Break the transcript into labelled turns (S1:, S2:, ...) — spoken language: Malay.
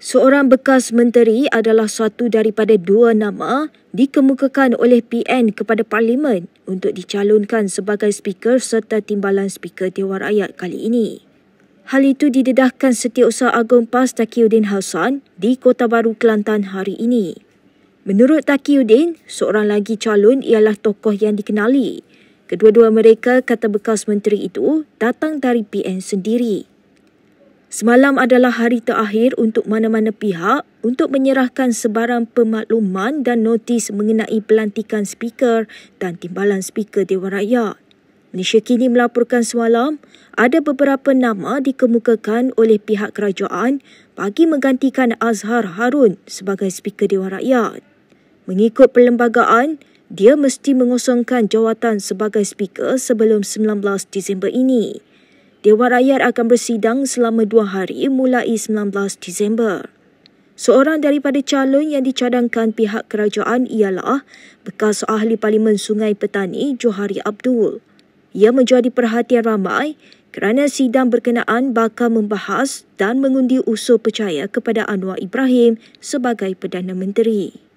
S1: Seorang bekas menteri adalah satu daripada dua nama dikemukakan oleh PN kepada Parlimen untuk dicalonkan sebagai speaker serta timbalan speaker Dewan Rakyat kali ini. Hal itu didedahkan Setiausaha Agong PAS Takiuddin Hassan di Kota Baru Kelantan hari ini. Menurut Takiuddin, seorang lagi calon ialah tokoh yang dikenali. Kedua-dua mereka, kata bekas menteri itu, datang dari PN sendiri. Semalam adalah hari terakhir untuk mana-mana pihak untuk menyerahkan sebarang pemakluman dan notis mengenai pelantikan speaker dan timbalan speaker Dewan Rakyat. Malaysia kini melaporkan semalam ada beberapa nama dikemukakan oleh pihak kerajaan bagi menggantikan Azhar Harun sebagai speaker Dewan Rakyat. Mengikut perlembagaan, dia mesti mengosongkan jawatan sebagai speaker sebelum 19 Disember ini. Dewan Rakyat akan bersidang selama dua hari mulai 19 Disember. Seorang daripada calon yang dicadangkan pihak kerajaan ialah bekas ahli Parlimen Sungai Petani Johari Abdul. Ia menjadi perhatian ramai kerana sidang berkenaan bakal membahas dan mengundi usul percaya kepada Anwar Ibrahim sebagai Perdana Menteri.